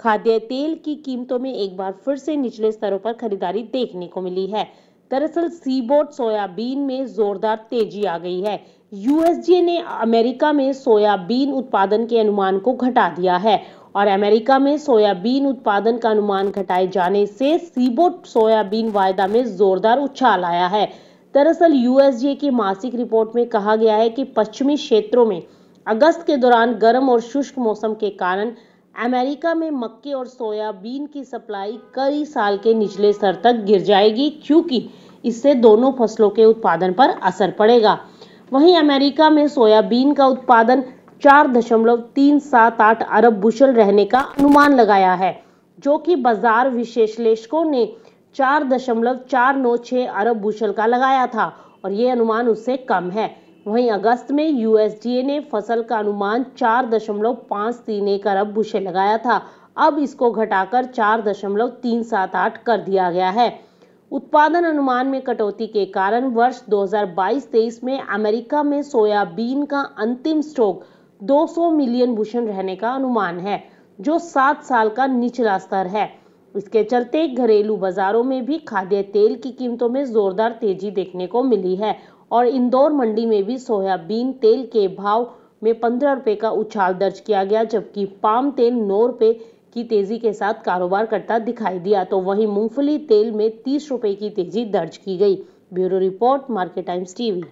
खाद्य तेल की कीमतों में एक बार फिर से निचले स्तरों पर खरीदारी देखने को मिली है दरअसल सीबोर्ड सोयाबीन में जोरदार तेजी आ गई है यूएसजीए ने अमेरिका में सोयाबीन उत्पादन के अनुमान को घटा दिया है और अमेरिका में सोयाबीन उत्पादन का अनुमान घटाए जाने से सीबोट सोयाबीन वायदा में जोरदार उछाल आया है दरअसल यूएसजीए की मासिक रिपोर्ट में कहा गया है कि पश्चिमी क्षेत्रों में अगस्त के दौरान गर्म और शुष्क मौसम के कारण अमेरिका में मक्के और सोयाबीन की सप्लाई कई साल के निचले स्तर तक गिर जाएगी क्योंकि इससे दोनों फसलों के उत्पादन पर असर पड़ेगा वहीं अमेरिका में सोयाबीन का उत्पादन चार दशमलव तीन सात आठ अरब बुशल रहने का अनुमान लगाया है जो कि बाजार विश्लेषकों ने चार दशमलव चार नौ छः अरब बुशल का लगाया था और ये अनुमान उससे कम है वहीं अगस्त में यूएसडीए ने फसल का अनुमान चार दशमलव पाँच तीन एक अरब बुशे लगाया था अब इसको घटाकर चार दशमलव तीन सात आठ कर दिया गया है उत्पादन अनुमान में कटौती के कारण वर्ष 2022-23 में अमेरिका में सोयाबीन का अंतिम स्टॉक 200 मिलियन भूषण रहने का अनुमान है जो सात साल का निचला स्तर है इसके चलते घरेलू बाजारों में भी खाद्य तेल की कीमतों में जोरदार तेजी देखने को मिली है और इंदौर मंडी में भी सोयाबीन तेल के भाव में पंद्रह रुपये का उछाल दर्ज किया गया जबकि पाम तेल नौ रुपये की तेजी के साथ कारोबार करता दिखाई दिया तो वहीं मूंगफली तेल में तीस रुपये की तेजी दर्ज की गई bureau report market times TV